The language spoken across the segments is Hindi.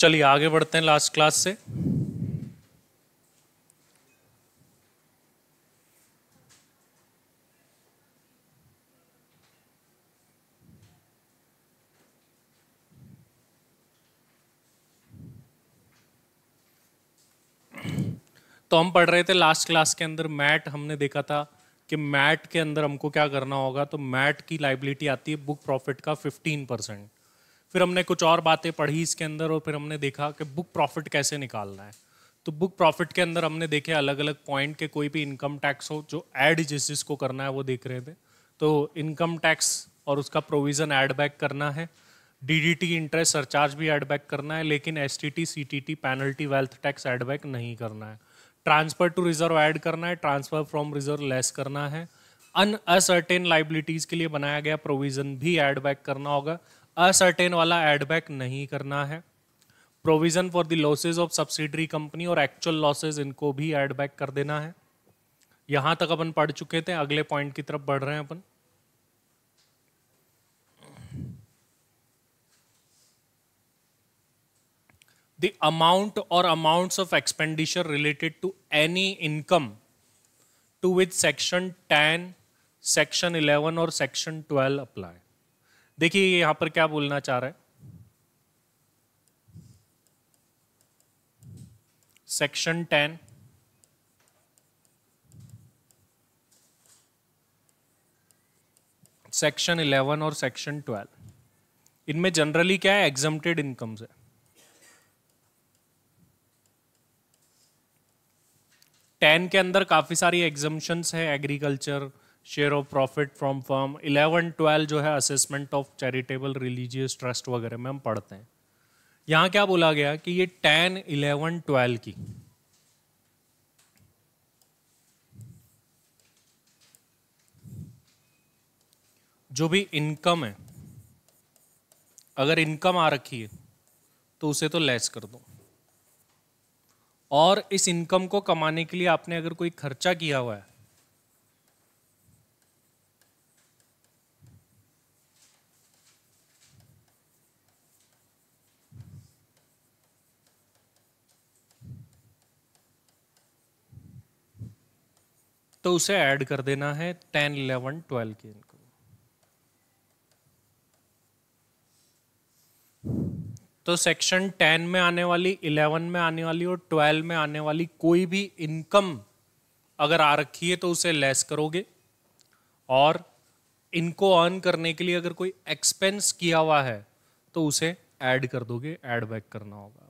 चलिए आगे बढ़ते हैं लास्ट क्लास से तो हम पढ़ रहे थे लास्ट क्लास के अंदर मैट हमने देखा था कि मैट के अंदर हमको क्या करना होगा तो मैट की लाइबिलिटी आती है बुक प्रॉफिट का 15 परसेंट फिर हमने कुछ और बातें पढ़ी इसके अंदर और फिर हमने देखा कि बुक प्रॉफिट कैसे निकालना है तो बुक प्रॉफिट के अंदर हमने देखे अलग अलग पॉइंट के कोई भी इनकम टैक्स हो जो ऐड जिस जिसको करना है वो देख रहे थे तो इनकम टैक्स और उसका प्रोविज़न ऐड बैक करना है डीडीटी इंटरेस्ट सरचार्ज भी ऐड बैक करना है लेकिन S T penalty wealth tax add back नहीं करना है ट्रांसफ़र टू रिजर्व ऐड करना है ट्रांसफ़र फ्रॉम रिजर्व लेस करना है अन असर्टेन लाइबिलिटीज़ के लिए बनाया गया प्रोविज़न भी ऐड बैक करना होगा असर्टेन वाला एडबैक नहीं करना है provision for the losses of subsidiary company और एक्चुअल लॉसेज इनको भी एडबैक कर देना है यहां तक अपन पढ़ चुके थे अगले पॉइंट की तरफ बढ़ रहे हैं अपन the amount or amounts of expenditure related to any income to with section ten section eleven or section twelve apply देखिए यहां पर क्या बोलना चाह रहा है section ten section eleven or section twelve इनमें जनरली क्या है एग्जम्प्टेड इनकम्स है टेन के अंदर काफ़ी सारी एग्जम्पन्स है agriculture share of profit from firm eleven twelve जो है assessment of charitable religious trust वगैरह में हम पढ़ते हैं यहाँ क्या बोला गया कि ये टेन इलेवन ट्वेल्व की जो भी इनकम है अगर इनकम आ रखी है तो उसे तो लेस कर दो और इस इनकम को कमाने के लिए आपने अगर कोई खर्चा किया हुआ है तो उसे ऐड कर देना है टेन इलेवन ट्वेल्व के इनको तो सेक्शन टेन में आने वाली इलेवन में आने वाली और ट्वेल्व में आने वाली कोई भी इनकम अगर आ रखी है तो उसे लेस करोगे और इनको अर्न करने के लिए अगर कोई एक्सपेंस किया हुआ है तो उसे ऐड कर दोगे ऐड बैक करना होगा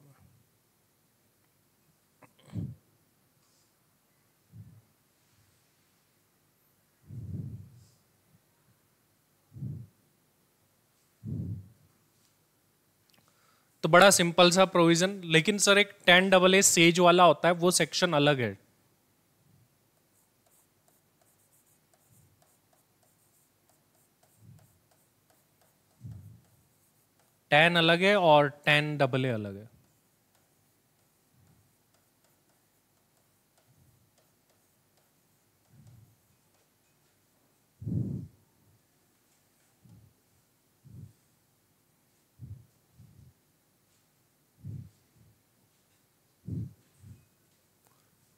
तो बड़ा सिंपल सा प्रोविजन लेकिन सर एक टेन डबल ए सेज वाला होता है वो सेक्शन अलग है टेन अलग है और टेन डबल ए अलग है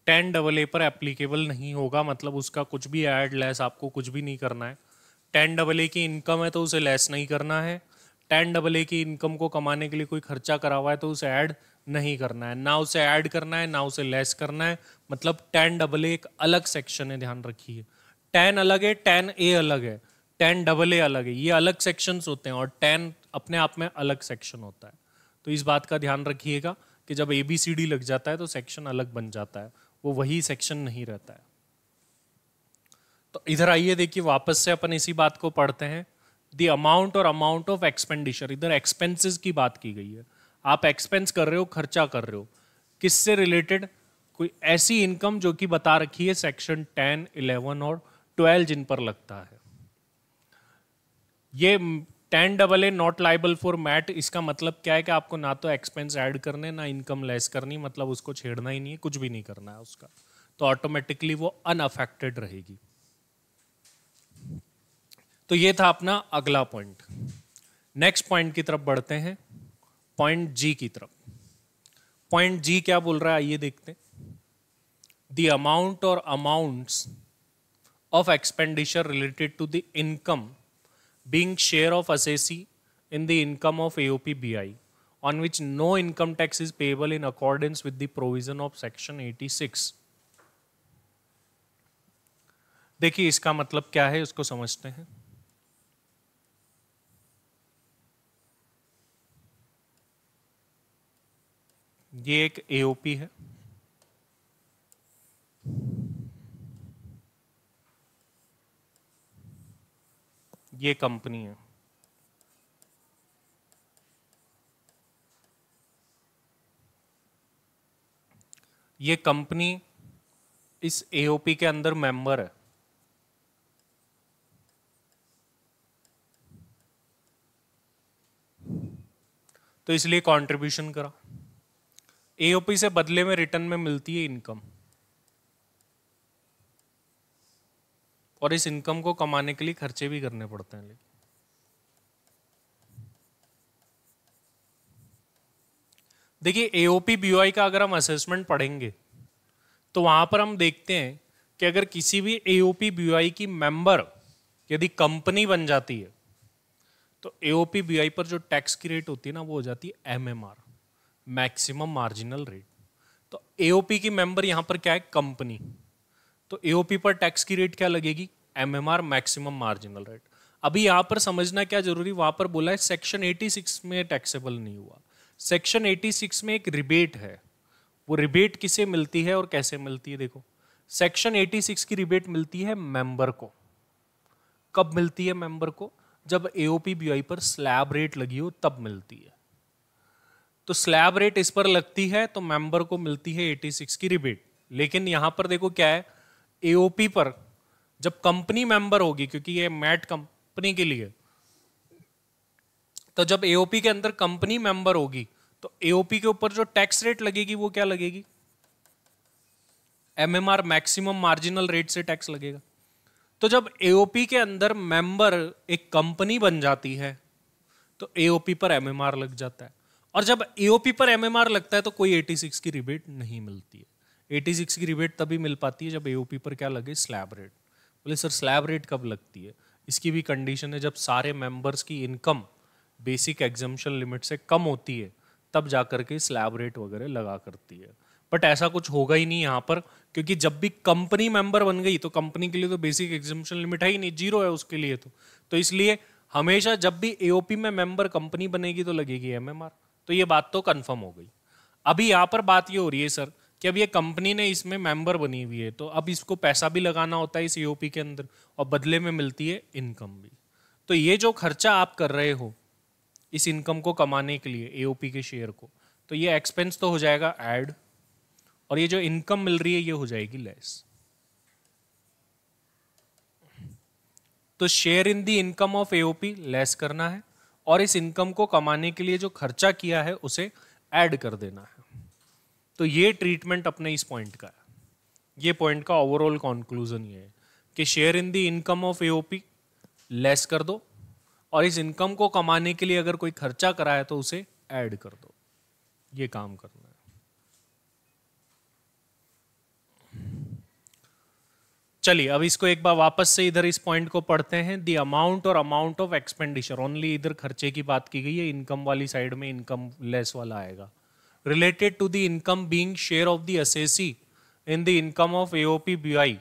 टेन डबल ए पर एप्लीकेबल नहीं होगा मतलब उसका कुछ भी एड लेस आपको कुछ भी नहीं करना है टेन डबल ए की इनकम है तो उसे लेस नहीं करना है टेन डबल ए की इनकम को कमाने के लिए कोई खर्चा करा हुआ है तो उसे ऐड नहीं करना है ना उसे ऐड करना है ना उसे लेस करना है मतलब टेन डबल ए एक अलग सेक्शन है ध्यान रखिए टेन अलग है टेन ए अलग है टेन डबल ए अलग है ये अलग सेक्शन होते हैं और टेन अपने आप में अलग सेक्शन होता है तो इस बात का ध्यान रखिएगा कि जब ए बी सी डी लग जाता है तो सेक्शन अलग बन जाता है वो वही सेक्शन नहीं रहता है तो इधर आइए देखिए वापस से अपन इसी बात को पढ़ते हैं the amount or amount of expenditure इधर एक्सपेंसेस की बात की गई है आप एक्सपेंस कर रहे हो खर्चा कर रहे हो किससे रिलेटेड कोई ऐसी इनकम जो कि बता रखी है section ten eleven or twelve जिन पर लगता है ये ten double A not liable for MAT इसका मतलब क्या है कि आपको ना तो एक्सपेंस ऐड करने ना इनकम लेस करनी मतलब उसको छेड़ना ही नहीं है कुछ भी नहीं करना है उसका तो ऑटोमेटिकली वो अनअफेक्टेड रहेगी तो ये था अपना अगला पॉइंट नेक्स्ट पॉइंट की तरफ बढ़ते हैं पॉइंट जी की तरफ पॉइंट जी क्या बोल रहा है आइए देखते हैं the amount or amounts of expenditure related to the income being share of assessee in the income of AOP BI, on which no income tax is payable in accordance with the provision of section 86. देखिए इसका मतलब क्या है उसको समझते हैं ये एक एओपी है ये कंपनी है ये कंपनी इस एओपी के अंदर मेंबर है तो इसलिए कंट्रीब्यूशन करा एओपी से बदले में रिटर्न में मिलती है इनकम और इस इनकम को कमाने के लिए खर्चे भी करने पड़ते हैं देखिए एओपी बीओआई का अगर हम असेसमेंट पढ़ेंगे तो वहां पर हम देखते हैं कि अगर किसी भी एओपी बीओआई की मेंबर यदि कंपनी बन जाती है तो एओपी बीआई पर जो टैक्स की रेट होती है ना वो हो जाती है एमएमआर मैक्सिमम मार्जिनल रेट तो एओपी की मेंबर यहां पर क्या है कंपनी तो एओपी पर टैक्स की रेट क्या लगेगी M M R maximum marginal rate अभी यहाँ पर समझना क्या जरूरी वहां पर बोला है सेक्शन 86 में टैक्सेबल नहीं हुआ सेक्शन 86 में एक रिबेट है वो रिबेट किसे मिलती है और कैसे मिलती है देखो सेक्शन 86 की रिबेट मिलती है मेंबर को कब मिलती है मेंबर को जब एओपी बीआई पर स्लैब रेट लगी हो तब मिलती है तो स्लैब रेट इस पर लगती है तो मेंबर को मिलती है 86 की रिबेट लेकिन यहां पर देखो क्या है एओपी पर जब कंपनी मेंबर होगी क्योंकि ये मैट कंपनी के लिए तो जब एओपी के अंदर कंपनी मेंबर होगी तो एओपी के ऊपर जो टैक्स रेट लगेगी वो क्या लगेगी एमएमआर मैक्सिमम मार्जिनल रेट से टैक्स लगेगा तो जब एओपी के अंदर मेंबर एक कंपनी बन जाती है तो एओपी पर एमएमआर लग जाता है और जब एओपी पर एमएमआर लगता है तो कोई 86 की रिबेट नहीं मिलती है 86 की रिबेट तभी मिल पाती है जब एओपी पर क्या लगे स्लैब रेट बोले सर स्लैब रेट कब लगती है इसकी भी कंडीशन है जब सारे मेंबर्स की इनकम बेसिक एग्जम्पन लिमिट से कम होती है तब जा कर के स्लैब रेट वगैरह लगा करती है बट ऐसा कुछ होगा ही नहीं यहाँ पर क्योंकि जब भी कंपनी मेंबर बन गई तो कंपनी के लिए तो बेसिक एग्जम्पन लिमिट है ही नहीं जीरो है उसके लिए तो तो इसलिए हमेशा जब भी एओपी में मेंबर कंपनी बनेगी तो लगेगी एमएमआर तो ये बात तो कंफर्म हो गई अभी यहाँ पर बात ये हो रही है सर कि अब ये कंपनी ने इसमें मेंबर बनी हुई है तो अब इसको पैसा भी लगाना होता है इस ईओपी e के अंदर और बदले में मिलती है इनकम भी तो ये जो खर्चा आप कर रहे हो इस इनकम को कमाने के लिए एओपी e के शेयर को तो ये एक्सपेंस तो हो जाएगा एड और ये जो इनकम मिल रही है ये हो जाएगी लेस तो share in the income of AOP less करना है और इस इनकम को कमाने के लिए जो खर्चा किया है उसे ऐड कर देना है तो ये ट्रीटमेंट अपने इस पॉइंट का है ये पॉइंट का ओवरऑल कॉन्क्लूजन ये है कि share in the income of AOP less कर दो और इस इनकम को कमाने के लिए अगर कोई खर्चा कराए तो उसे ऐड कर दो ये काम करना है चलिए अब इसको एक बार वापस से इधर इस पॉइंट को पढ़ते हैं the amount or amount of expenditure only इधर खर्चे की बात की गई है इनकम वाली साइड में इनकम लेस वाला आएगा related to the income being share of the assessee in the income of AOP BI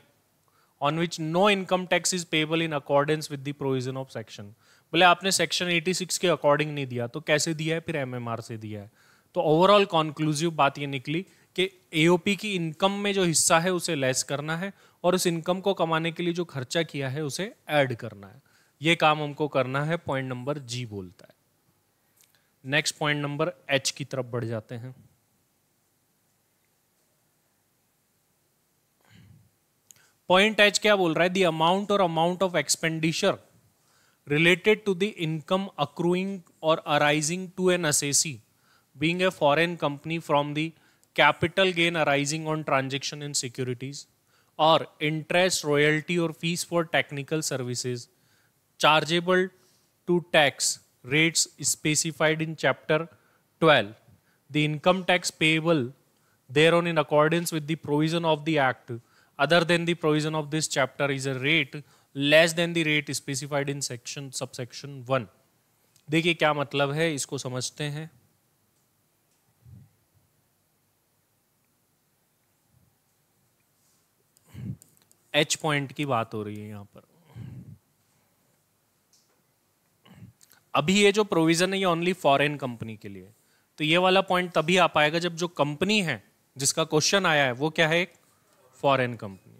on which no income tax is payable in accordance with the provision of section बोले आपने सेक्शन 86 के अकॉर्डिंग नहीं दिया तो कैसे दिया है फिर आर से दिया है तो ओवरऑल कॉन्क्लूसिव बात ये निकली कि एओपी की इनकम में जो हिस्सा है उसे लेस करना है और उस इनकम को कमाने के लिए जो खर्चा किया है उसे ऐड करना है ये काम हमको करना है पॉइंट नंबर जी बोलता है नेक्स्ट पॉइंट नंबर एच की तरफ बढ़ जाते हैं पॉइंट एच क्या बोल रहा है the amount or amount of expenditure related to the income accruing or arising to an assessee being a foreign company from the capital gain arising on transaction in securities or interest royalty or fees for technical services chargeable to tax rates specified in Chapter 12. The income tax payable thereon in accordance with the provision of the Act other than the provision of this chapter is a rate less than the rate specified in section subsection 1. देखिए क्या मतलब है इसको समझते हैं एच पॉइंट की बात हो रही है यहाँ पर अभी ये जो प्रोविजन है ये ओनली फॉरेन कंपनी के लिए तो ये वाला पॉइंट तभी आ पाएगा जब जो कंपनी है जिसका क्वेश्चन आया है वो क्या है एक फॉरेन कंपनी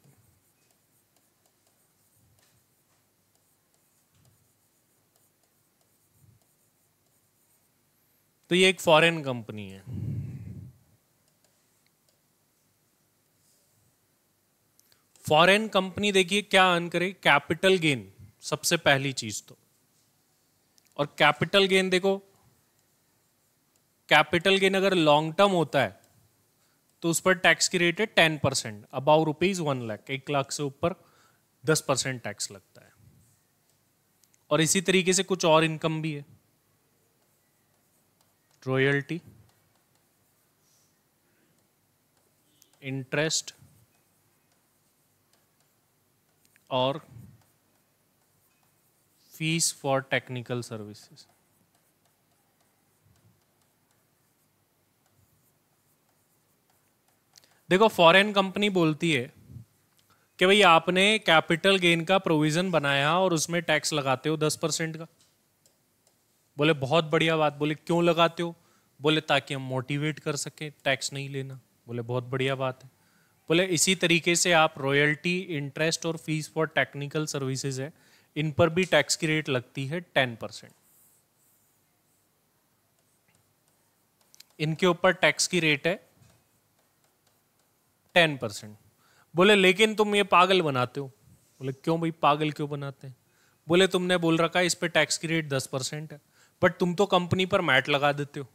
तो ये एक फॉरेन कंपनी है फॉरेन कंपनी देखिए क्या अर्न करे कैपिटल गेन सबसे पहली चीज तो और कैपिटल गेन देखो कैपिटल गेन अगर लॉन्ग टर्म होता है तो उस पर टैक्स की रेट है ten percent above rupees one lakh एक लाख से ऊपर दस परसेंट टैक्स लगता है और इसी तरीके से कुछ और इनकम भी है royalty interest or fees for technical services देखो फॉरेन कंपनी बोलती है कि भाई आपने कैपिटल गेन का प्रोविजन बनाया और उसमें टैक्स लगाते हो दस परसेंट का बोले बहुत बढ़िया बात बोले क्यों लगाते हो बोले ताकि हम मोटिवेट कर सकें टैक्स नहीं लेना बोले बहुत बढ़िया बात है बोले इसी तरीके से आप royalty interest or fees for technical services है इन पर भी टैक्स की रेट लगती है टेन परसेंट इनके ऊपर टैक्स की रेट है टेन परसेंट बोले लेकिन तुम ये पागल बनाते हो बोले क्यों भाई पागल क्यों बनाते हैं बोले तुमने बोल रखा है इस पर टैक्स की रेट दस परसेंट है बट तुम तो कंपनी पर मैट लगा देते हो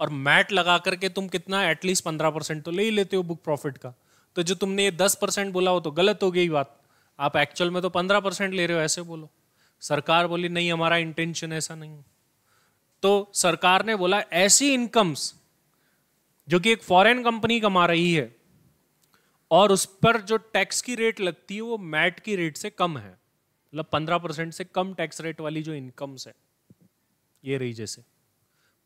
और मैट लगा करके तुम कितना एटलीस्ट पंद्रह परसेंट तो ले ही लेते हो बुक प्रॉफिट का तो जो तुमने ये दस परसेंट बोला हो तो गलत हो गई बात आप एक्चुअल में तो पंद्रह परसेंट ले रहे हो ऐसे बोलो सरकार बोली नहीं हमारा इंटेंशन ऐसा नहीं तो सरकार ने बोला ऐसी इनकम्स जो कि एक फॉरेन कंपनी कमा रही है और उस पर जो टैक्स की रेट लगती है वो मैट की रेट से कम है मतलब पंद्रह परसेंट से कम टैक्स रेट वाली जो इनकम्स है ये रही जैसे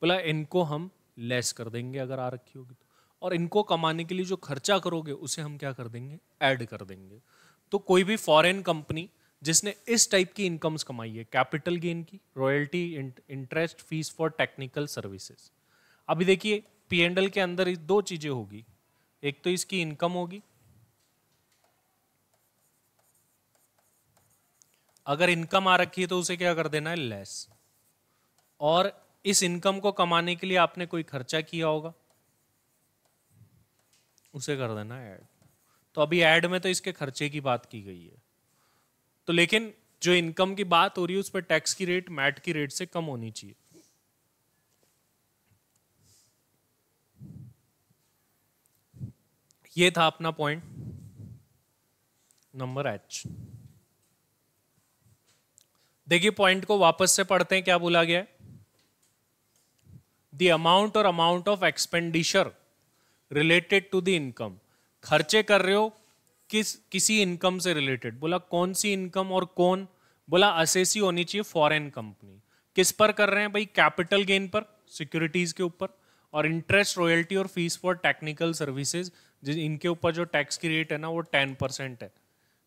बोला इनको हम लेस कर देंगे अगर आ रखी होगी तो और इनको कमाने के लिए जो खर्चा करोगे उसे हम क्या कर देंगे ऐड कर देंगे तो कोई भी फॉरेन कंपनी जिसने इस टाइप की इनकम्स कमाई है कैपिटल गेन की royalty interest fees for technical services अभी देखिए पी एंड एल के अंदर दो चीज़ें होगी एक तो इसकी इनकम होगी अगर इनकम आ रखी है तो उसे क्या कर देना है लेस और इस इनकम को कमाने के लिए आपने कोई खर्चा किया होगा उसे कर देना ऐड तो अभी एड में तो इसके खर्चे की बात की गई है तो लेकिन जो इनकम की बात हो रही है उस पर टैक्स की रेट मैट की रेट से कम होनी चाहिए ये था अपना पॉइंट नंबर एच देखिए पॉइंट को वापस से पढ़ते हैं क्या बोला गया है the amount or amount of expenditure related to the income खर्चे कर रहे हो किस किसी इनकम से रिलेटेड बोला कौन सी इनकम और कौन बोला असेसी होनी चाहिए फॉरेन कंपनी किस पर कर रहे हैं भाई कैपिटल गेन पर सिक्योरिटीज के ऊपर or interest royalty or fees for technical services इनके ऊपर जो टैक्स की रेट है ना वो टेन परसेंट है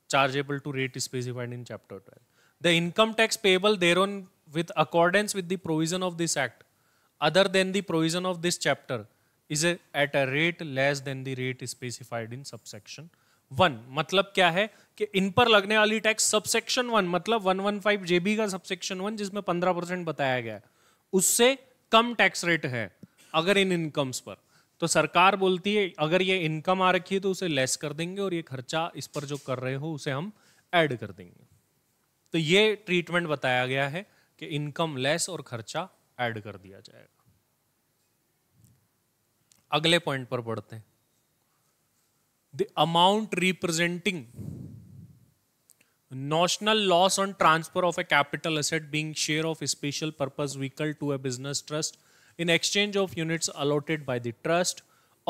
chargeable to rate specified in chapter twelve the income tax payable thereon with accordance with the provision of this act other than the provision of this chapter is at a rate less than the rate specified in subsection one मतलब क्या है कि इन पर लगने वाली टैक्स सबसेक्शन वन मतलब वन वन फाइव जेबी का सबसेक्शन वन जिसमें पंद्रह परसेंट बताया गया उससे कम टैक्स रेट है अगर इन इनकम्स पर तो सरकार बोलती है अगर ये इनकम आ रखी है तो उसे लेस कर देंगे और ये खर्चा इस पर जो कर रहे हो उसे हम ऐड कर देंगे तो ये ट्रीटमेंट बताया गया है कि इनकम लेस और खर्चा ऐड कर दिया जाएगा अगले पॉइंट पर पढ़ते हैं the amount representing notional loss on transfer of a capital asset being share of special purpose vehicle to a business trust in exchange of units allotted by the trust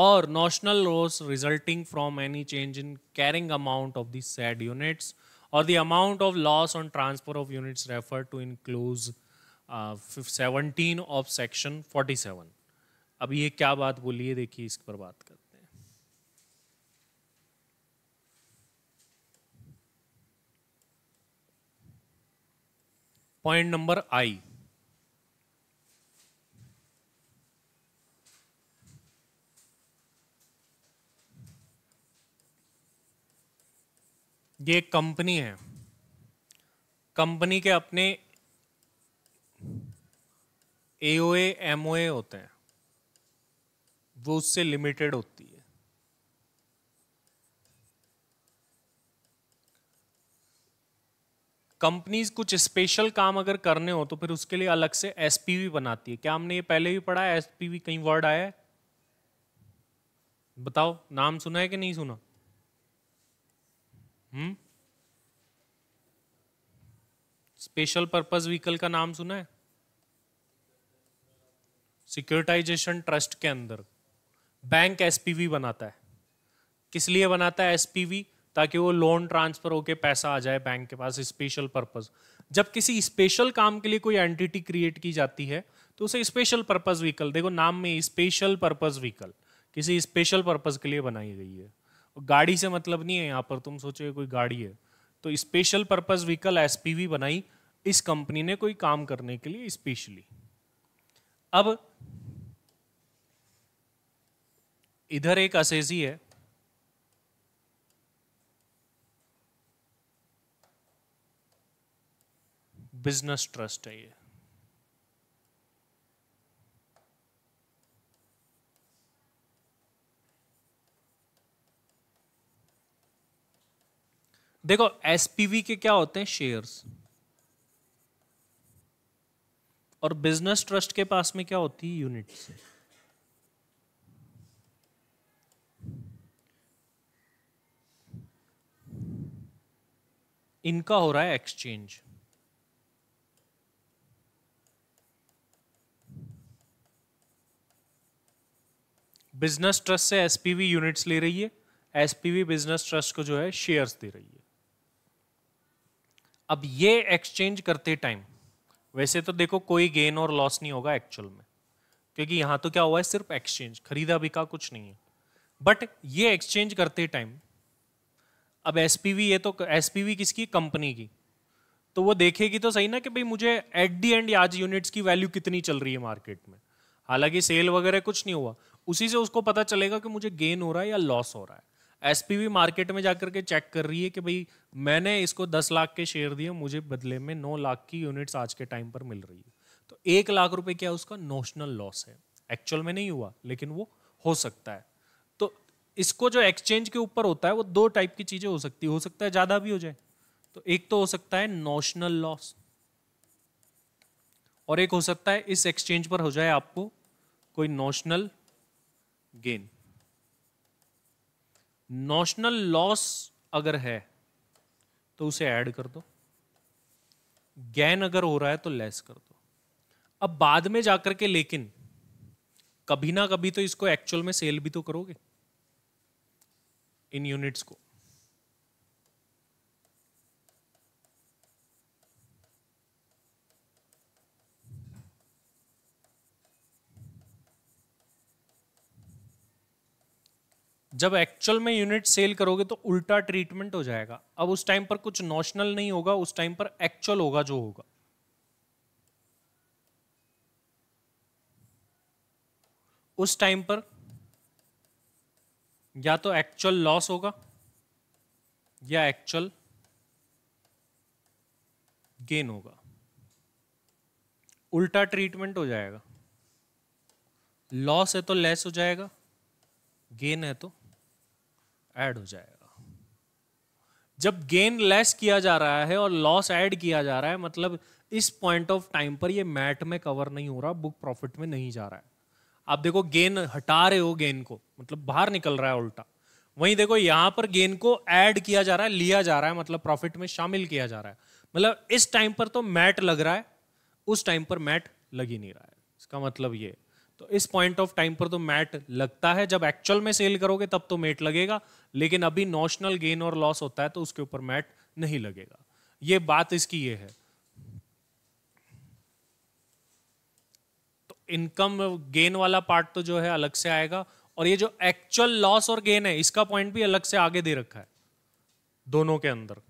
or notional loss resulting from any change in carrying amount of that units or the amount of loss on transfer of units refer to in clause seventeen of section forty seven अब ये क्या बात बोली है देखिए इस पर बात करते हैं पॉइंट नंबर आई ये एक कंपनी है कंपनी के अपने एओए एमओए होते हैं वो उससे लिमिटेड होती है कंपनीज कुछ स्पेशल काम अगर करने हो तो फिर उसके लिए अलग से एसपीवी बनाती है क्या हमने ये पहले भी पढ़ा है एसपीवी कहीं वर्ड आया है बताओ नाम सुना है कि नहीं सुना हम्म स्पेशल पर्पस व्हीकल का नाम सुना है सिक्योरिटाइजेशन ट्रस्ट के अंदर बैंक एसपीवी बनाता है किस लिए बनाता है एसपीवी ताकि वो लोन ट्रांसफर होके पैसा आ जाए बैंक के पास स्पेशल पर्पज जब किसी स्पेशल काम के लिए कोई एंटिटी क्रिएट की जाती है तो उसे स्पेशल पर्पज व्हीकल देखो नाम में स्पेशल पर्पज व्हीकल किसी स्पेशल पर्पज के लिए बनाई गई है गाड़ी से मतलब नहीं है यहाँ पर तुम सोचो कोई गाड़ी है तो स्पेशल पर्पज व्हीकल एस बनाई इस कंपनी ने कोई काम करने के लिए स्पेशली अब इधर एक असेजी है बिजनेस ट्रस्ट है ये देखो एसपीवी के क्या होते हैं शेयर्स और बिजनेस ट्रस्ट के पास में क्या होती है यूनिट्स इनका हो रहा है एक्सचेंज बिजनेस ट्रस्ट से एसपीवी यूनिट्स ले रही है एसपीवी बिजनेस ट्रस्ट को जो है शेयर्स दे रही है अब ये एक्सचेंज करते टाइम वैसे तो देखो कोई गेन और लॉस नहीं होगा एक्चुअल में क्योंकि यहां तो क्या हुआ है सिर्फ एक्सचेंज खरीदा बिका कुछ नहीं है बट ये एक्सचेंज करते टाइम अब एस ये तो एस किसकी कंपनी की तो वो देखेगी तो सही ना कि भाई मुझे एट दी एंड आज यूनिट्स की वैल्यू कितनी चल रही है मार्केट में हालांकि सेल वगैरह कुछ नहीं हुआ उसी से उसको पता चलेगा कि मुझे गेन हो रहा है या लॉस हो रहा है एस मार्केट में जाकर के चेक कर रही है कि भाई मैंने इसको दस लाख के शेयर दिए मुझे बदले में नौ लाख की यूनिट्स आज के टाइम पर मिल रही है तो एक लाख रुपए क्या उसका नोशनल लॉस है एक्चुअल में नहीं हुआ लेकिन वो हो सकता है इसको जो एक्सचेंज के ऊपर होता है वो दो टाइप की चीज़ें हो सकती है हो सकता है ज़्यादा भी हो जाए तो एक तो हो सकता है नोशनल लॉस और एक हो सकता है इस एक्सचेंज पर हो जाए आपको कोई नोशनल गेन नोशनल लॉस अगर है तो उसे ऐड कर दो गैन अगर हो रहा है तो लेस कर दो अब बाद में जाकर के लेकिन कभी ना कभी तो इसको एक्चुअल में सेल भी तो करोगे इन यूनिट्स को जब एक्चुअल में यूनिट सेल करोगे तो उल्टा ट्रीटमेंट हो जाएगा अब उस टाइम पर कुछ नॉशनल नहीं होगा उस टाइम पर एक्चुअल होगा जो होगा उस टाइम पर या तो एक्चुअल लॉस होगा या एक्चुअल गेन होगा उल्टा ट्रीटमेंट हो जाएगा लॉस है तो लेस हो जाएगा गेन है तो ऐड हो जाएगा जब गेन लेस किया जा रहा है और लॉस ऐड किया जा रहा है मतलब इस पॉइंट ऑफ टाइम पर ये मैट में कवर नहीं हो रहा बुक प्रॉफिट में नहीं जा रहा है आप देखो गेन हटा रहे हो गेन को मतलब बाहर निकल रहा है उल्टा वहीं देखो यहां पर गेन को ऐड किया जा रहा है लिया जा रहा है मतलब प्रॉफिट में शामिल किया जा रहा है मतलब इस टाइम पर तो मैट लग रहा है उस टाइम पर मैट लग ही नहीं रहा है इसका मतलब ये तो इस पॉइंट ऑफ टाइम पर तो मैट लगता है जब एक्चुअल में सेल करोगे तब तो मैट लगेगा लेकिन अभी नोशनल गेन और लॉस होता है तो उसके ऊपर मैट नहीं लगेगा ये बात इसकी ये है इनकम गेन वाला पार्ट तो जो है अलग से आएगा और ये जो एक्चुअल लॉस और गेन है इसका पॉइंट भी अलग से आगे दे रखा है दोनों के अंदर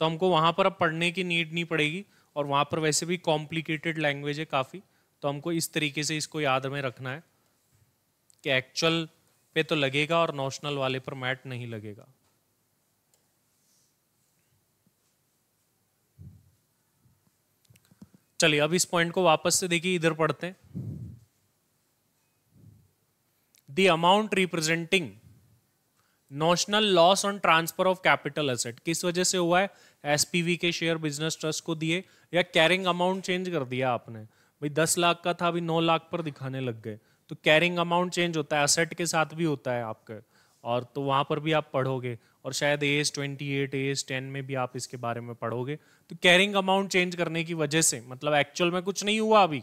तो हमको वहां पर अब पढ़ने की नीड नहीं पड़ेगी और वहां पर वैसे भी कॉम्प्लिकेटेड लैंग्वेज है काफ़ी तो हमको इस तरीके से इसको याद में रखना है कि एक्चुअल पे तो लगेगा और नॉशनल वाले पर मैट नहीं लगेगा चलिए अब इस पॉइंट को वापस से देखिए इधर पढ़ते हैं the amount representing notional loss on transfer of capital asset किस वजह से हुआ है एसपीवी के शेयर बिजनेस ट्रस्ट को दिए या कैरिंग अमाउंट चेंज कर दिया आपने भाई दस लाख का था अभी नौ लाख पर दिखाने लग गए तो कैरिंग अमाउंट चेंज होता है असेट के साथ भी होता है आपका और तो वहाँ पर भी आप पढ़ोगे और शायद A S twenty eight A S ten में भी आप इसके बारे में पढ़ोगे तो कैरिंग अमाउंट चेंज करने की वजह से मतलब एक्चुअल में कुछ नहीं हुआ अभी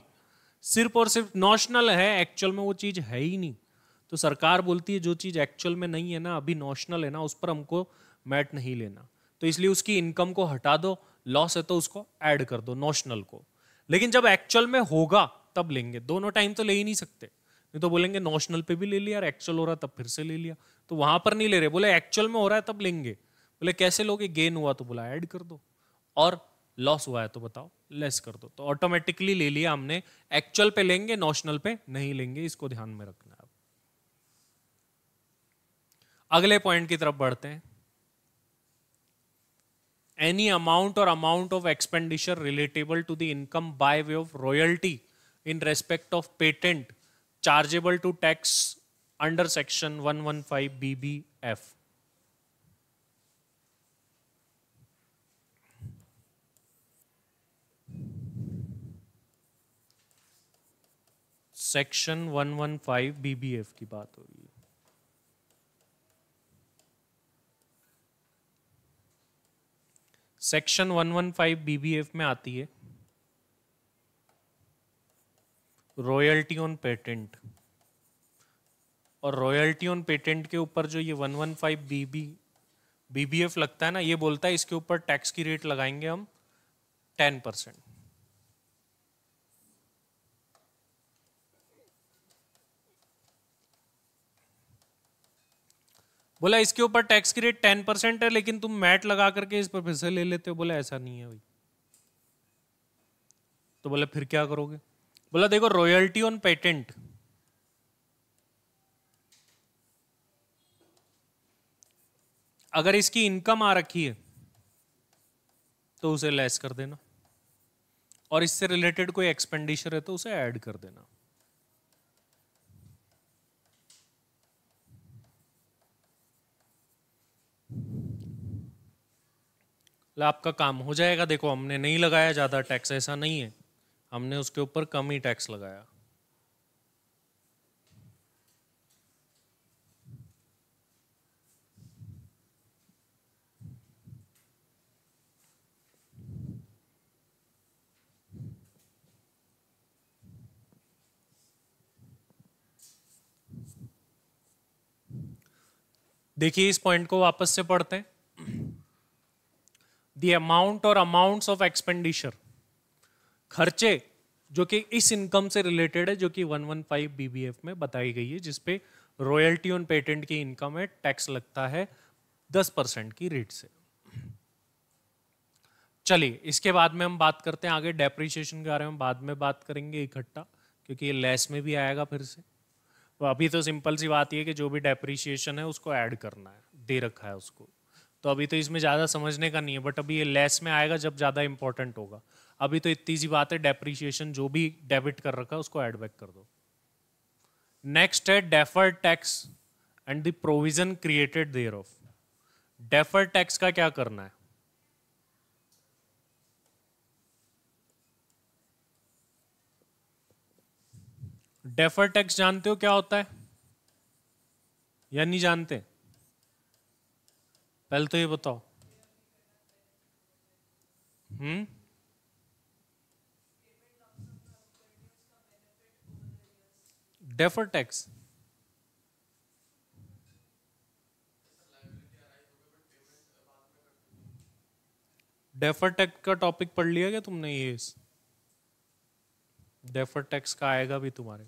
सिर्फ और सिर्फ नॉशनल है एक्चुअल में वो चीज़ है ही नहीं तो सरकार बोलती है जो चीज़ एक्चुअल में नहीं है ना अभी नॉशनल है ना उस पर हमको मैट नहीं लेना तो इसलिए उसकी इनकम को हटा दो लॉस है तो उसको ऐड कर दो नॉशनल को लेकिन जब एक्चुअल में होगा तब लेंगे दोनों टाइम तो ले ही नहीं सकते नहीं तो बोलेंगे नोशनल पे भी ले लिया और एक्चुअल हो रहा तब फिर से ले लिया तो वहां पर नहीं ले रहे बोले एक्चुअल में हो रहा है तब लेंगे बोले कैसे लोगे गेन हुआ तो बोला ऐड कर दो और लॉस हुआ है तो बताओ लेस कर दो तो ऑटोमेटिकली ले लिया हमने एक्चुअल पे लेंगे नॉशनल पे नहीं लेंगे इसको ध्यान में रखना है अगले पॉइंट की तरफ बढ़ते हैं any amount or amount of expenditure relatable to the income by way of royalty in respect of patent chargeable to tax under section 115 BBF. Section 115 BBF की बात हो रही है सेक्शन 115 बीबीएफ में आती है रॉयल्टी ऑन पेटेंट और रॉयल्टी ऑन पेटेंट के ऊपर जो ये one one five B B B B F लगता है ना ये बोलता है इसके ऊपर टैक्स की रेट लगाएंगे हम टेन परसेंट बोला इसके ऊपर टैक्स की रेट टेन परसेंट है लेकिन तुम मैट लगा करके इस पर पैसे ले लेते हो बोला ऐसा नहीं है भाई तो बोला फिर क्या करोगे बोला देखो रॉयल्टी ऑन पेटेंट अगर इसकी इनकम आ रखी है तो उसे लेस कर देना और इससे रिलेटेड कोई एक्सपेंडिचर है तो उसे ऐड कर देना आपका काम हो जाएगा देखो हमने नहीं लगाया ज़्यादा टैक्स ऐसा नहीं है हमने उसके ऊपर कम ही टैक्स लगाया देखिए इस पॉइंट को वापस से पढ़ते हैं the amount or amounts of expenditure खर्चे जो कि इस इनकम से रिलेटेड है जो कि 115 बीबीएफ में बताई गई है जिसपे रॉयल्टी ऑन पेटेंट की इनकम है टैक्स लगता है 10 परसेंट की रेट से चलिए इसके बाद में हम बात करते हैं आगे डेप्रीशिएशन के बारे में बाद में बात करेंगे इकट्ठा क्योंकि ये लेस में भी आएगा फिर से तो अभी तो सिंपल सी बात यह कि जो भी डेप्रीशिएशन है उसको ऐड करना है दे रखा है उसको तो अभी तो इसमें ज़्यादा समझने का नहीं है बट अभी ये लेस में आएगा जब ज़्यादा इंपॉर्टेंट होगा अभी तो इतनी सी बात है डेप्रीशिएशन जो भी डेबिट कर रखा है उसको एड बैक कर दो नेक्स्ट है deferred tax and the provision created thereof deferred tax का क्या करना है डेफर टैक्स जानते हो क्या होता है या नहीं जानते पहले तो ये बताओ हम्म डेफर टैक्स डेफर टैक्स का टॉपिक पढ़ लिया क्या तुमने ये डेफर टैक्स का आएगा भी तुम्हारे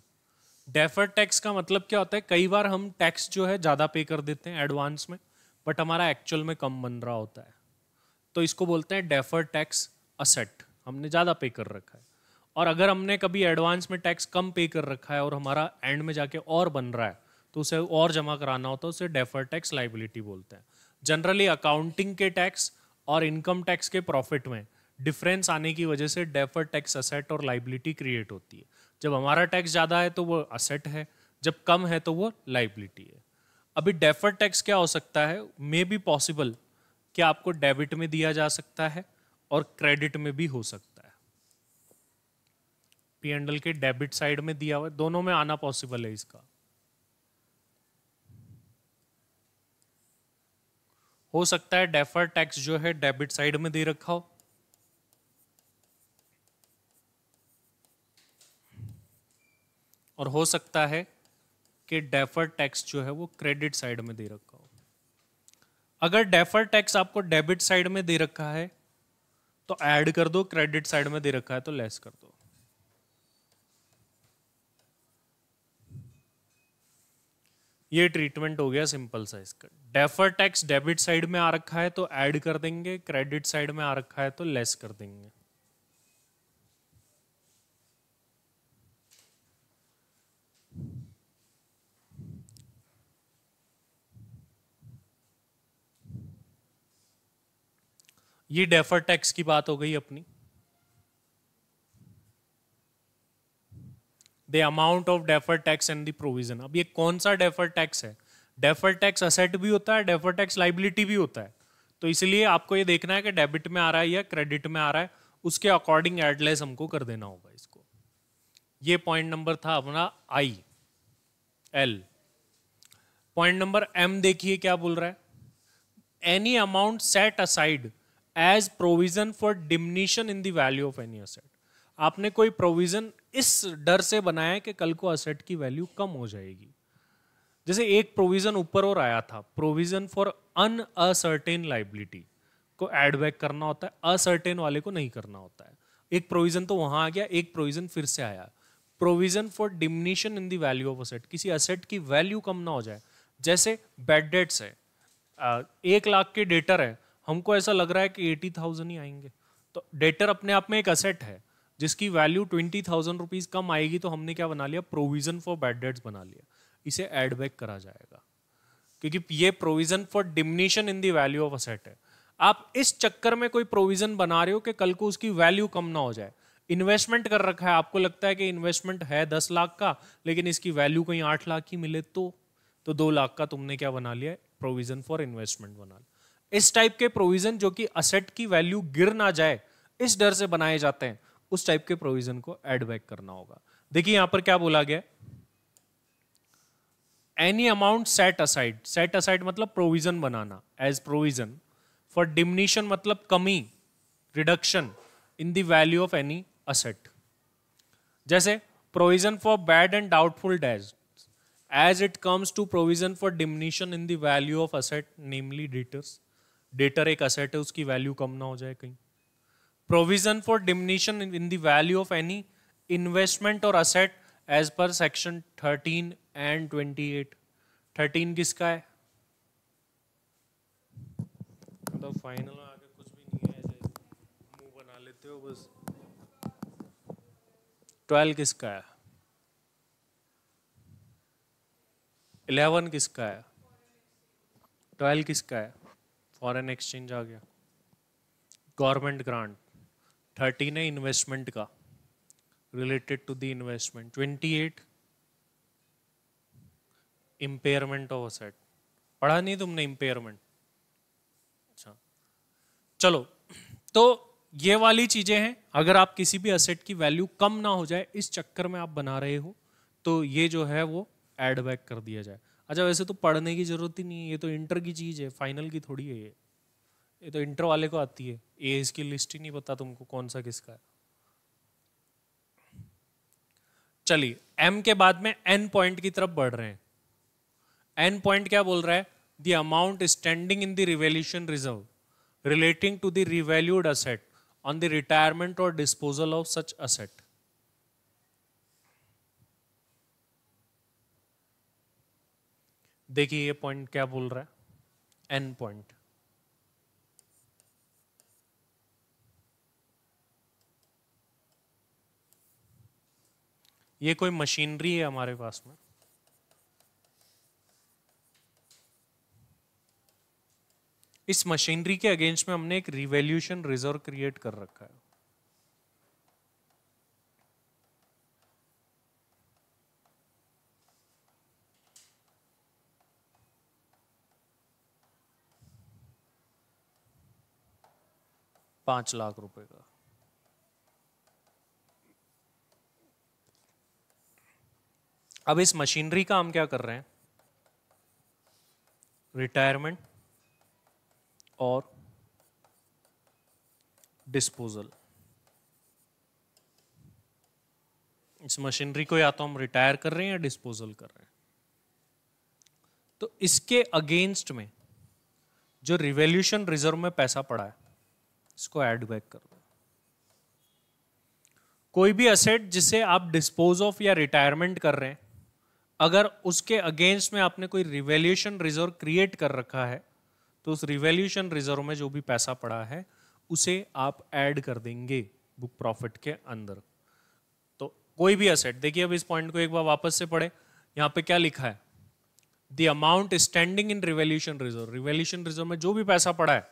डेफर टैक्स का मतलब क्या होता है कई बार हम टैक्स जो है ज़्यादा पे कर देते हैं एडवांस में बट हमारा एक्चुअल में कम बन रहा होता है तो इसको बोलते हैं डेफर टैक्स असेट हमने ज़्यादा पे कर रखा है और अगर हमने कभी एडवांस में टैक्स कम पे कर रखा है और हमारा एंड में जाके और बन रहा है तो उसे और जमा कराना होता है उसे डेफर टैक्स लाइबिलिटी बोलते हैं जनरली अकाउंटिंग के टैक्स और इनकम टैक्स के प्रॉफिट में डिफरेंस आने की वजह से डेफर टैक्स असेट और लाइबिलिटी क्रिएट होती है जब हमारा टैक्स ज़्यादा है तो वो असेट है जब कम है तो वो लाइबिलिटी है अभी डेफर टैक्स क्या हो सकता है मे बी पॉसिबल कि आपको डेबिट में दिया जा सकता है और क्रेडिट में भी हो सकता है पी के डेबिट साइड में दिया हुआ है दोनों में आना पॉसिबल है इसका हो सकता है डेफर टैक्स जो है डेबिट साइड में दे रखा हो और हो सकता है कि डेफर टैक्स जो है वो क्रेडिट साइड में दे रखा हो अगर डेफर टैक्स आपको डेबिट साइड में दे रखा है तो ऐड कर दो क्रेडिट साइड में दे रखा है तो लेस कर दो ये ट्रीटमेंट हो गया सिंपल सा इसका डेफर टैक्स डेबिट साइड में आ रखा है तो ऐड कर देंगे क्रेडिट साइड में आ रखा है तो लेस कर देंगे ये डेफर टैक्स की बात हो गई अपनी the amount of deferred tax and the provision अब ये कौन सा डेफर टैक्स है डेफर टैक्स असेट भी होता है डेफर टैक्स लाइबिलिटी भी होता है तो इसलिए आपको ये देखना है कि डेबिट में आ रहा है या क्रेडिट में आ रहा है उसके अकॉर्डिंग एडलेस हमको कर देना होगा इसको ये पॉइंट नंबर था अपना I L point number M देखिए क्या बोल रहा है any amount set aside as provision for diminution in value of any asset आपने कोई प्रोविजन इस डर से बनाया कि कल को असेट की वैल्यू कम हो जाएगी जैसे एक प्रोविजन ऊपर और आया था provision for unascertained liability को एड बैक करना होता है असर्टेन वाले को नहीं करना होता है एक प्रोविजन तो वहां आ गया एक प्रोविजन फिर से आया provision for diminution in the value of asset किसी असेट की वैल्यू कम ना हो जाए जैसे बैड डेट्स है एक लाख के डेटर है हमको ऐसा लग रहा है कि एटी थाउजेंड ही आएंगे तो डेटर अपने आप में एक असेट है जिसकी वैल्यू ट्वेंटी थाउजेंड रुपीज़ कम आएगी तो हमने क्या बना लिया प्रोविज़न फॉर बैड डेट्स बना लिया इसे एड बैक करा जाएगा क्योंकि ये provision for diminution in the value of asset है आप इस चक्कर में कोई प्रोविज़न बना रहे हो कि कल को उसकी वैल्यू कम ना हो जाए इन्वेस्टमेंट कर रखा है आपको लगता है कि इन्वेस्टमेंट है दस लाख का लेकिन इसकी वैल्यू कहीं आठ लाख की मिले तो तो दो लाख का तुमने क्या बना लिया प्रोविजन फॉर इन्वेस्टमेंट बना लिया इस टाइप के प्रोविजन जो कि असेट की वैल्यू गिर ना जाए इस डर से बनाए जाते हैं उस टाइप के प्रोविजन को एड बैक करना होगा देखिए यहां पर क्या बोला गया any amount set aside set aside मतलब प्रोविजन बनाना एज प्रोविजन फॉर डिमिनिशन मतलब कमी reduction in value of any asset जैसे provision for bad and doubtful debts as it comes to provision for diminution in value of asset namely debtors debtor एक असेट है उसकी वैल्यू कम ना हो जाए कहीं provision for diminution in the value of any investment or asset as per section 13 and 28 13 किसका है तो फाइनल में आगे कुछ भी नहीं है ऐसे मुंह बना लेते हो बस 12 किसका है 11 किसका है 12 किसका है फॉरेन एक्सचेंज आ गया गवर्नमेंट ग्रांट थर्टीन है इन्वेस्टमेंट का related to the investment twenty eight impairment of asset पढ़ा नहीं तुमने इम्पेयरमेंट अच्छा चलो तो ये वाली चीजें हैं अगर आप किसी भी असेट की वैल्यू कम ना हो जाए इस चक्कर में आप बना रहे हो तो ये जो है वो एडबैक कर दिया जाए अच्छा वैसे तो पढ़ने की जरूरत ही नहीं है ये तो इंटर की चीज़ है फाइनल की थोड़ी है ये ये तो इंटर वाले को आती है एज की लिस्ट ही नहीं पता तुमको कौन सा किसका है चलिए एम के बाद में एन पॉइंट की तरफ बढ़ रहे हैं एन पॉइंट क्या बोल रहा है the amount standing in the revaluation reserve relating to the revalued asset on the retirement or disposal of such asset देखिए ये पॉइंट क्या बोल रहा है एन पॉइंट ये कोई मशीनरी है हमारे पास में इस मशीनरी के अगेंस्ट में हमने एक रिवेल्यूशन रिजर्व क्रिएट कर रखा है पांच लाख रुपए का अब इस मशीनरी का हम क्या कर रहे हैं रिटायरमेंट और डिस्पोजल इस मशीनरी को या तो हम रिटायर कर रहे हैं या डिस्पोजल कर रहे हैं तो इसके अगेंस्ट में जो रिवॉल्यूशन रिजर्व में पैसा पड़ा है इसको एड बैक कर दो कोई भी असेट जिसे आप डिस्पोज ऑफ या रिटायरमेंट कर रहे हैं अगर उसके अगेंस्ट में आपने कोई रिवेल्यूशन रिजर्व क्रिएट कर रखा है तो उस रिवेल्यूशन रिजर्व में जो भी पैसा पड़ा है उसे आप ऐड कर देंगे बुक प्रॉफिट के अंदर तो कोई भी असेट देखिए अब इस पॉइंट को एक बार वापस से पढ़े यहाँ पे क्या लिखा है the amount standing in revaluation reserve revaluation reserve में जो भी पैसा पड़ा है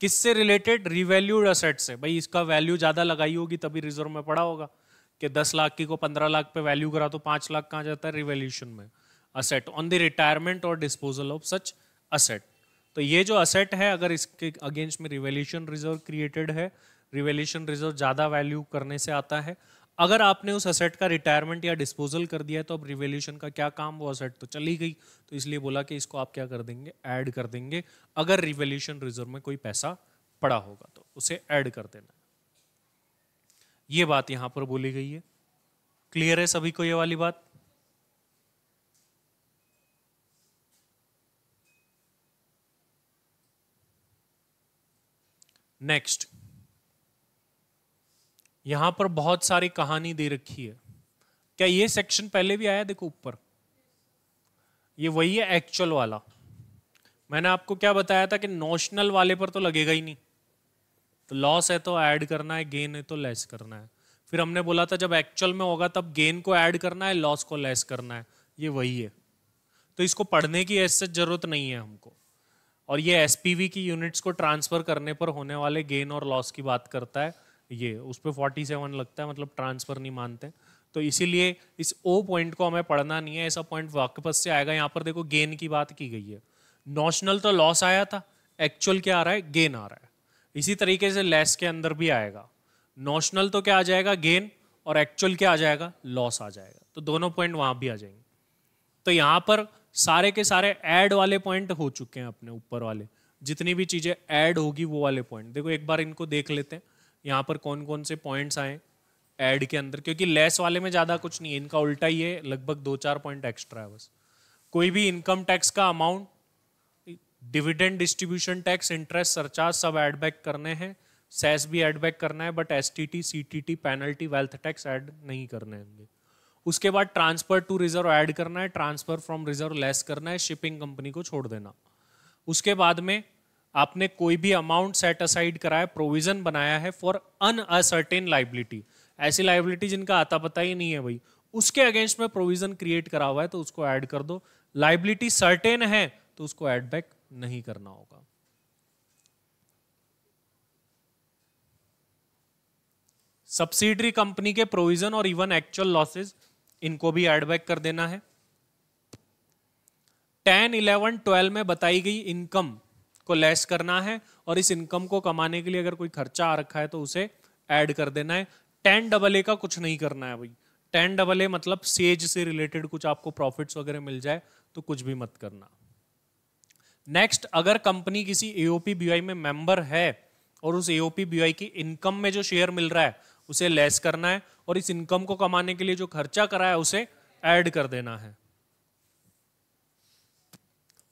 किससे रिलेटेड रिवेल्यूड असेट से भाई इसका वैल्यू ज़्यादा लगाई होगी तभी रिजर्व में पड़ा होगा कि दस लाख की को पंद्रह लाख पे वैल्यू करा तो पांच लाख कहाँ जाता है रिवेल्यूशन में asset on the retirement or disposal of such asset तो ये जो असेट है अगर इसके अगेंस्ट में रिवेल्यूशन रिजर्व क्रिएटेड है रिवेल्यूशन रिजर्व ज़्यादा वैल्यू करने से आता है अगर आपने उस असेट का रिटायरमेंट या डिस्पोजल कर दिया तो अब रिवेल्यूशन का क्या काम वो असेट तो चली गई तो इसलिए बोला कि इसको आप क्या कर देंगे ऐड कर देंगे अगर रिवेल्यूशन रिजर्व में कोई पैसा पड़ा होगा तो उसे ऐड कर देना ये बात यहां पर बोली गई है क्लियर है सभी को ये वाली बात नेक्स्ट यहां पर बहुत सारी कहानी दे रखी है क्या ये सेक्शन पहले भी आया देखो ऊपर ये वही है एक्चुअल वाला मैंने आपको क्या बताया था कि नोशनल वाले पर तो लगेगा ही नहीं तो लॉस है तो ऐड करना है गेन है तो लेस करना है फिर हमने बोला था जब एक्चुअल में होगा तब गेन को ऐड करना है लॉस को लेस करना है ये वही है तो इसको पढ़ने की ऐसे जरूरत नहीं है हमको और ये एस की यूनिट्स को ट्रांसफ़र करने पर होने वाले गेन और लॉस की बात करता है ये उस पर फोर्टी सेवन लगता है मतलब ट्रांसफ़र नहीं मानते तो इसीलिए इस ओ पॉइंट को हमें पढ़ना नहीं है ऐसा पॉइंट वाकपस से आएगा यहाँ पर देखो गेन की बात की गई है नॉशनल तो लॉस आया था एक्चुअल क्या आ रहा है गेन आ रहा है इसी तरीके से लेस के अंदर भी आएगा नोशनल तो क्या आ जाएगा गेन और एक्चुअल क्या आ जाएगा लॉस आ जाएगा तो दोनों पॉइंट वहां भी आ जाएंगे तो यहाँ पर सारे के सारे ऐड वाले पॉइंट हो चुके हैं अपने ऊपर वाले जितनी भी चीज़ें ऐड होगी वो वाले पॉइंट देखो एक बार इनको देख लेते हैं यहाँ पर कौन कौन से पॉइंट्स आए ऐड के अंदर क्योंकि लेस वाले में ज़्यादा कुछ नहीं है इनका उल्टा ही है लगभग दो चार पॉइंट एक्स्ट्रा है बस कोई भी इनकम टैक्स का amount dividend distribution tax interest surcharge सब एड बैक करने हैं सेस e भी एड बैक करना है but S T T C T T penalty wealth tax add नहीं करने होंगे उसके बाद ट्रांसफर टू रिजर्व ऐड करना है ट्रांसफर फ्रॉम रिजर्व लेस करना है शिपिंग कंपनी को छोड़ देना उसके बाद में आपने कोई भी अमाउंट सेट असाइड कराया प्रोविजन बनाया है फॉर अनअसर्टेन लाइबिलिटी ऐसी लाइबिलिटी जिनका आता पता ही नहीं है भाई उसके अगेंस्ट में प्रोविजन क्रिएट करा हुआ है तो उसको ऐड कर दो लाइबिलिटी सर्टेन है तो उसको ऐड बैक नहीं करना होगा सब्सिडरी कंपनी के प्रोविजन और इवन एक्चुअल लॉसेस इनको भी एड बैक कर देना है टेन इलेवन ट्वेल्व में बताई गई इनकम को लेस करना है और इस इनकम को कमाने के लिए अगर कोई खर्चा आ रखा है तो उसे ऐड कर देना है टेन डबल ए का कुछ नहीं करना है भाई टेन डबल ए मतलब सेज से रिलेटेड कुछ आपको प्रॉफिट्स वगैरह मिल जाए तो कुछ भी मत करना नेक्स्ट अगर कंपनी किसी एओपी बीआई में मेंबर है और उस एओपी बीआई की इनकम में जो शेयर मिल रहा है उसे लेस करना है और इस इनकम को कमाने के लिए जो खर्चा करा है उसे ऐड कर देना है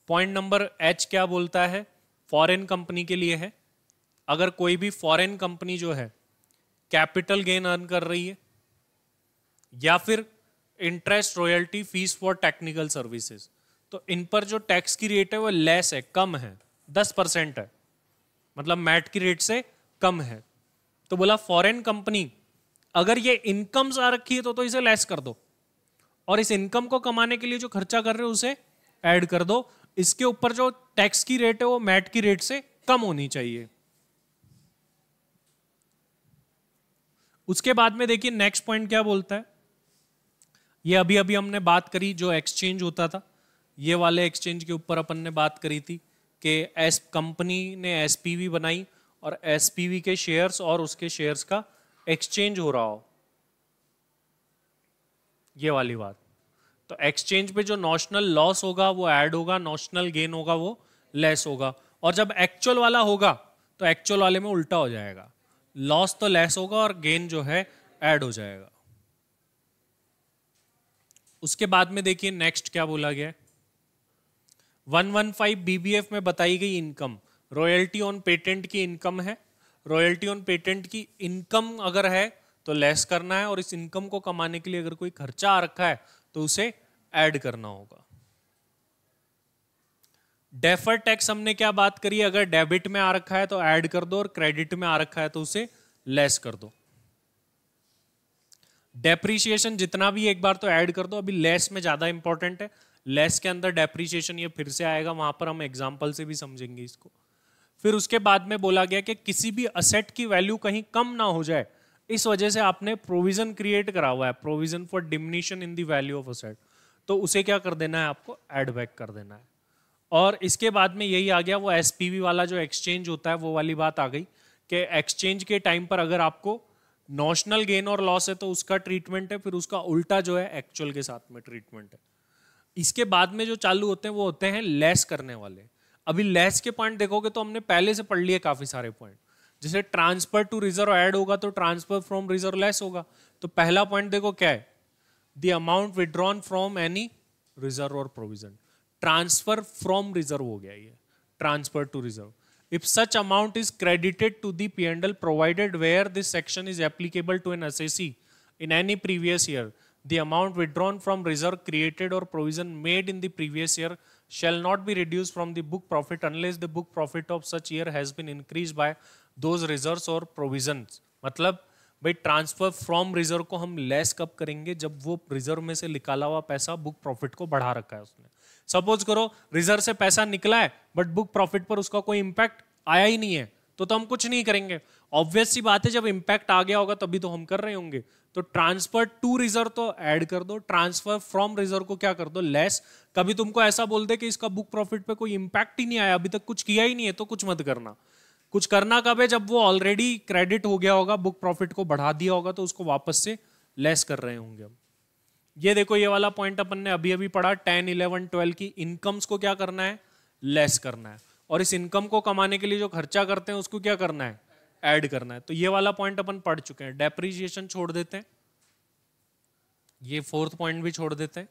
पॉइंट नंबर एच क्या बोलता है फॉरेन कंपनी के लिए है अगर कोई भी फॉरेन कंपनी जो है कैपिटल गेन अर्न कर रही है या फिर interest royalty fees for technical services तो इन पर जो टैक्स की रेट है वो लेस है कम है दस परसेंट है मतलब मैट की रेट से कम है तो बोला फॉरेन कंपनी अगर ये इनकम्स आ रखी है तो, तो इसे लेस कर दो और इस इनकम को कमाने के लिए जो खर्चा कर रहे हो उसे ऐड कर दो इसके ऊपर जो टैक्स की रेट है वो मैट की रेट से कम होनी चाहिए उसके बाद में देखिए नेक्स्ट पॉइंट क्या बोलता है ये अभी अभी हमने बात करी जो एक्सचेंज होता था ये वाले एक्सचेंज के ऊपर अपन ने बात करी थी कि एस कंपनी ने एस बनाई और एस के शेयर्स और उसके शेयर्स का एक्सचेंज हो रहा हो ये वाली बात तो एक्सचेंज पे जो नॉशनल लॉस होगा वो ऐड होगा नॉशनल गेन होगा वो लेस होगा और जब एक्चुअल वाला होगा तो एक्चुअल वाले में उल्टा हो जाएगा लॉस तो लेस होगा और गेन जो है ऐड हो जाएगा उसके बाद में देखिए नेक्स्ट क्या बोला गया 115 बीबीएफ में बताई गई इनकम रॉयल्टी ऑन पेटेंट की इनकम है रॉयल्टी ऑन पेटेंट की इनकम अगर है तो लेस करना है और इस इनकम को कमाने के लिए अगर कोई खर्चा आ रखा है तो उसे ऐड करना होगा डेफर टैक्स हमने क्या बात करी अगर डेबिट में आ रखा है तो ऐड कर दो और क्रेडिट में आ रखा है तो उसे लेस कर दो डेप्रीशिएशन जितना भी एक बार तो ऐड कर दो अभी लेस में ज्यादा इंपॉर्टेंट है लेस के अंदर डेप्रिशिएशन ये फिर से आएगा वहां पर हम एग्जाम्पल से भी समझेंगे इसको फिर उसके बाद में बोला गया कि किसी भी असेट की वैल्यू कहीं कम ना हो जाए इस वजह से आपने प्रोविजन क्रिएट करा हुआ है provision for diminution in the value of asset तो उसे क्या कर देना है आपको एड बैक कर देना है और इसके बाद में यही आ गया वो एस वाला जो एक्सचेंज होता है वो वाली बात आ गई कि एक्सचेंज के टाइम पर अगर आपको नॉशनल गेन और लॉस है तो उसका ट्रीटमेंट है फिर उसका उल्टा जो है एक्चुअल के साथ में ट्रीटमेंट है इसके बाद में जो चालू होते हैं वो होते हैं लेस करने वाले अभी लेस के पॉइंट देखोगे तो हमने पहले से पढ़ लिए काफ़ी सारे पॉइंट जैसे ट्रांसफर टू रिजर्व ऐड होगा तो ट्रांसफर फ्रॉम रिजर्व लेस होगा तो पहला पॉइंट देखो क्या है the amount withdrawn from any reserve or provision transfer from reserve हो गया ये transfer to reserve if if such amount is credited to the P&L provided where this section is applicable to an assessee in any previous year the amount withdrawn from reserve created or provision made in the previous year shall not be reduced from the book profit unless the book profit of such year has been increased by those reserves or provisions matlab भाई ट्रांसफर फ्रॉम रिजर्व को हम लेस कब करेंगे जब वो रिजर्व में से निकाला हुआ पैसा बुक प्रॉफिट को बढ़ा रखा है उसने सपोज करो रिजर्व से पैसा निकला है बट बुक प्रॉफिट पर उसका कोई इम्पैक्ट आया ही नहीं है तो तो हम कुछ नहीं करेंगे ऑब्वियस सी बात है जब इम्पैक्ट आ गया होगा तभी तो हम कर रहे होंगे तो ट्रांसफर टू रिजर्व तो ऐड कर दो ट्रांसफर फ्रॉम रिजर्व को क्या कर दो लेस कभी तुमको ऐसा बोल दे कि इसका बुक प्रॉफिट पे कोई इम्पैक्ट ही नहीं आया अभी तक कुछ किया ही नहीं है तो कुछ मत करना कुछ करना कब है जब वो ऑलरेडी क्रेडिट हो गया होगा बुक प्रॉफिट को बढ़ा दिया होगा तो उसको वापस से लेस कर रहे होंगे हम ये देखो ये वाला पॉइंट अपन ने अभी अभी पढ़ा टेन इलेवन ट्वेल्व की इनकम्स को क्या करना है लेस करना है और इस इनकम को कमाने के लिए जो खर्चा करते हैं उसको क्या करना है ऐड करना है तो ये वाला पॉइंट अपन पढ़ चुके हैं डेप्रीजिएशन छोड़ देते हैं ये फोर्थ पॉइंट भी छोड़ देते हैं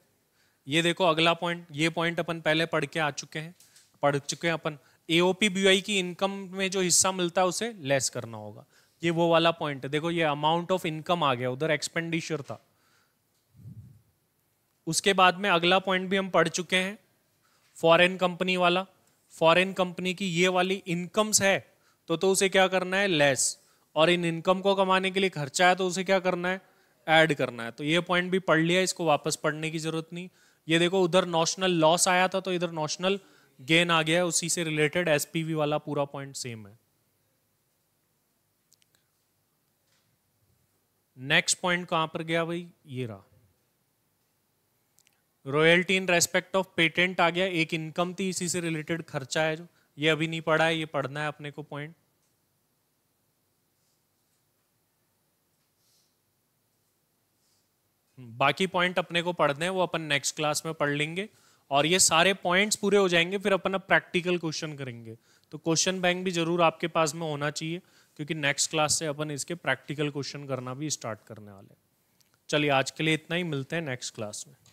ये देखो अगला पॉइंट ये पॉइंट अपन पहले पढ़ के आ चुके हैं पढ़ चुके हैं अपन एओपी बीआई की इनकम में जो हिस्सा मिलता है उसे लेस करना होगा ये वो वाला पॉइंट है देखो ये अमाउंट ऑफ इनकम आ गया उधर एक्सपेंडिचर था उसके बाद में अगला पॉइंट भी हम पढ़ चुके हैं फॉरेन कंपनी वाला फॉरेन कंपनी की ये वाली इनकम्स है तो तो उसे क्या करना है लेस और इन इनकम को कमाने के लिए खर्चा है तो उसे क्या करना है ऐड करना है तो ये पॉइंट भी पढ़ लिया इसको वापस पढ़ने की जरूरत नहीं ये देखो उधर नॉशनल लॉस आया था तो इधर नॉशनल गेन आ गया उसी से रिलेटेड एसपीवी वाला पूरा पॉइंट सेम है नेक्स्ट पॉइंट कहां पर गया भाई ये रहा royalty in respect of patent आ गया एक इनकम थी इसी से रिलेटेड खर्चा है जो ये अभी नहीं पढ़ा है ये पढ़ना है अपने को पॉइंट बाकी पॉइंट अपने को पढ़ने हैं वो अपन नेक्स्ट क्लास में पढ़ लेंगे और ये सारे पॉइंट्स पूरे हो जाएंगे फिर अपन अब प्रैक्टिकल क्वेश्चन करेंगे तो क्वेश्चन बैंक भी जरूर आपके पास में होना चाहिए क्योंकि नेक्स्ट क्लास से अपन इसके प्रैक्टिकल क्वेश्चन करना भी स्टार्ट करने वाले चलिए आज के लिए इतना ही मिलते हैं नेक्स्ट क्लास में